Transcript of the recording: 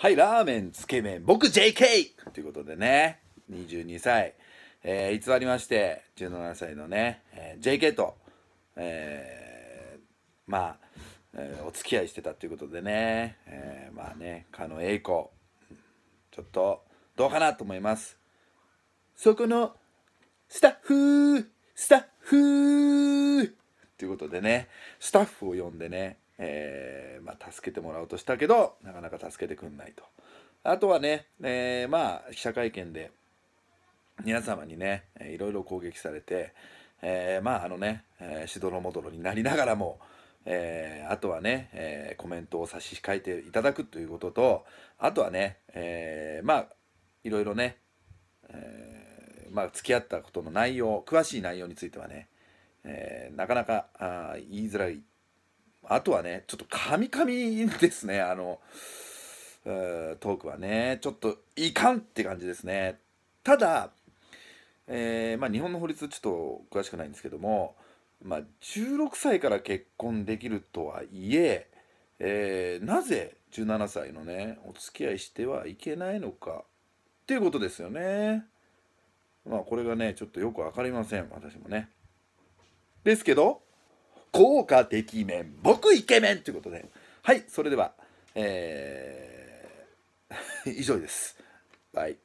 はい、ラーメン、つけ麺、僕 JK! ということでね、22歳、えー、偽りまして、17歳のね、えー、JK と、えー、まあ、えー、お付き合いしてたということでね、えー、まあね、かの栄孝、ちょっと、どうかなと思います。そこの、スタッフースタッフーということでね、スタッフを呼んでね、えー、まあ、助けてもらおうとしたけどなかなか助けてくんないとあとはね、えー、まあ記者会見で皆様にねいろいろ攻撃されて、えー、まああのね、えしどろもどろになりながらも、えあとはね、えコメントを差し控えていただくということとあとはね、えまあいろいろね、えまあ、付き合ったことの内容詳しい内容についてはね、えなかなかあ言いづらいあとはね、ちょっとカミカミですね、あの、トークはね、ちょっといかんって感じですね。ただ、えー、まあ、日本の法律ちょっと詳しくないんですけども、まあ、16歳から結婚できるとはいええー、なぜ17歳のねお付き合いしてはいけないのかっていうことですよね。まあこれがねちょっとよく分かりません私もね。ですけど効果てきめん僕イケメンということではいそれではえー、以上ですバイ